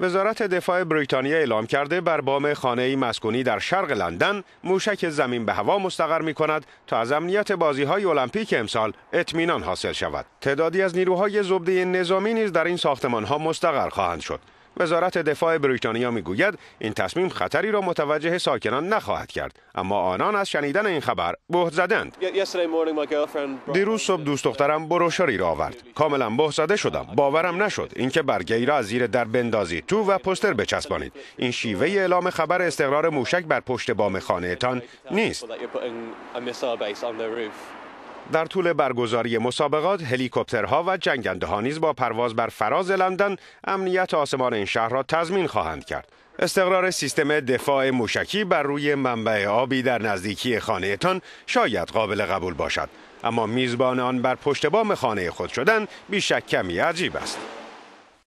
وزارت دفاع بریتانیا اعلام کرده بر بام خانه مسکونی در شرق لندن موشک زمین به هوا مستقر می کند تا از امنیت بازی های المپیک امسال اطمینان حاصل شود. تعدادی از نیروهای زبده نظامی نیز در این ساختمان ها مستقر خواهند شد. وزارت دفاع بریتانیا میگوید این تصمیم خطری را متوجه ساکنان نخواهد کرد اما آنان از شنیدن این خبر بهت زدند دیروز صبح دوست دخترم بروشوری را آورد کاملا بهت زده شدم باورم نشد اینکه برگی را از زیر در بندازی تو و پستر بچسبانید این شیوه اعلام خبر استقرار موشک بر پشت بام تان نیست در طول برگزاری مسابقات هلیکوپترها و جنگنده ها نیز با پرواز بر فراز لندن امنیت آسمان این شهر را تضمین خواهند کرد. استقرار سیستم دفاع موشکی بر روی منبع آبی در نزدیکی خانهتان شاید قابل قبول باشد اما میزبان آن بر پشت بام خانه خود شدن بیشک کمی عجیب است.